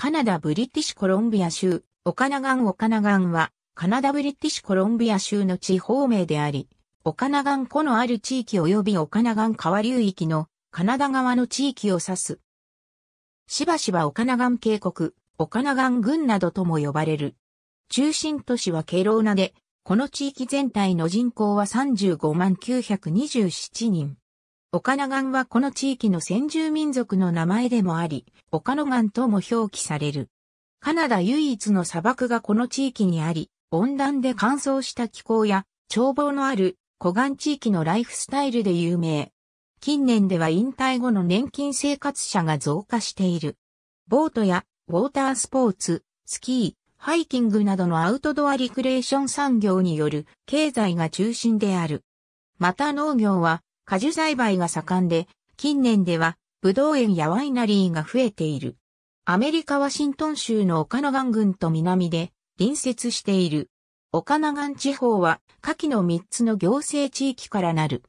カナダ・ブリティッシュコロンビア州、オカナガン・オカナガンは、カナダ・ブリティッシュコロンビア州の地方名であり、オカナガン湖のある地域及びオカナガン川流域のカナダ側の地域を指す。しばしばオカナガン渓谷、オカナガン郡などとも呼ばれる。中心都市はケローナで、この地域全体の人口は35万927人。岡野岩はこの地域の先住民族の名前でもあり、岡野岩とも表記される。カナダ唯一の砂漠がこの地域にあり、温暖で乾燥した気候や、眺望のある湖岸地域のライフスタイルで有名。近年では引退後の年金生活者が増加している。ボートやウォータースポーツ、スキー、ハイキングなどのアウトドアリクレーション産業による経済が中心である。また農業は果樹栽培が盛んで、近年では、ブドウ園やワイナリーが増えている。アメリカ・ワシントン州の岡野岸郡と南で、隣接している。岡野ン地方は、下記の3つの行政地域からなる。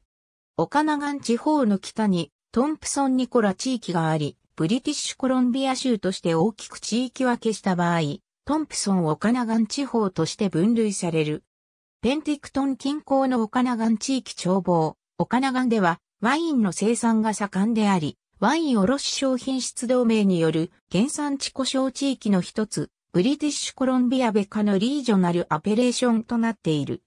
岡野ン地方の北に、トンプソン・ニコラ地域があり、ブリティッシュコロンビア州として大きく地域分けした場合、トンプソン・岡ナガン地方として分類される。ペンティクトン近郊の岡ナガン地域眺望、岡長ではワインの生産が盛んであり、ワイン卸商品出同盟による原産地故障地域の一つ、ブリティッシュコロンビアベカのリージョナルアペレーションとなっている。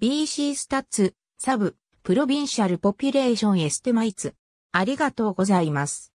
BC スタッツ、サブ、プロビンシャルポピュレーションエステマイツ。ありがとうございます。